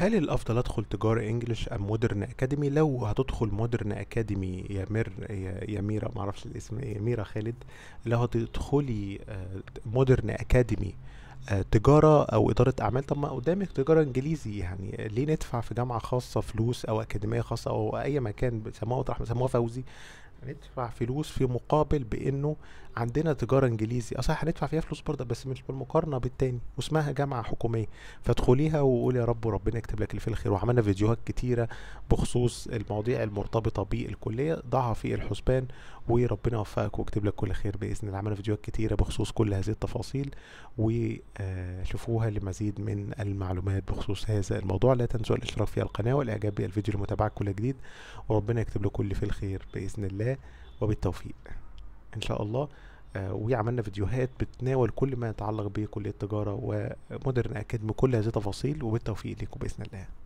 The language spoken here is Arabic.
هل الافضل ادخل تجاره انجلش ام مودرن اكاديمي لو هتدخل مودرن اكاديمي يا مير يا ميرا معرفش الاسم إيه، يا ميرا خالد لو هتدخلي آه، مودرن اكاديمي آه، تجارة أو إدارة أعمال طب ما قدامك تجارة إنجليزي يعني آه، ليه ندفع في جامعة خاصة فلوس أو أكاديمية خاصة أو أي مكان سموها سموها فوزي هندفع فلوس في مقابل بانه عندنا تجاره انجليزي اه صحيح هندفع فيها فلوس برضه بس مش بالمقارنه بالتاني واسمها جامعه حكوميه فادخليها وقول يا رب وربنا يكتب لك اللي في الخير وعملنا فيديوهات كتيره بخصوص المواضيع المرتبطه بالكليه ضعها في الحسبان وربنا يوفقك ويكتب لك كل خير باذن الله عملنا فيديوهات كتيره بخصوص كل هذه التفاصيل وشوفوها لمزيد من المعلومات بخصوص هذا الموضوع لا تنسوا الاشتراك في القناه والاعجاب بالفيديو لمتابعه كل جديد وربنا يكتب لكم اللي في الخير باذن الله الله وبالتوفيق ان شاء الله آه، وعملنا فيديوهات بتناول كل ما يتعلق بكلية التجارة ومودرن أكاديمي كل هذه التفاصيل وبالتوفيق ليكم بإذن الله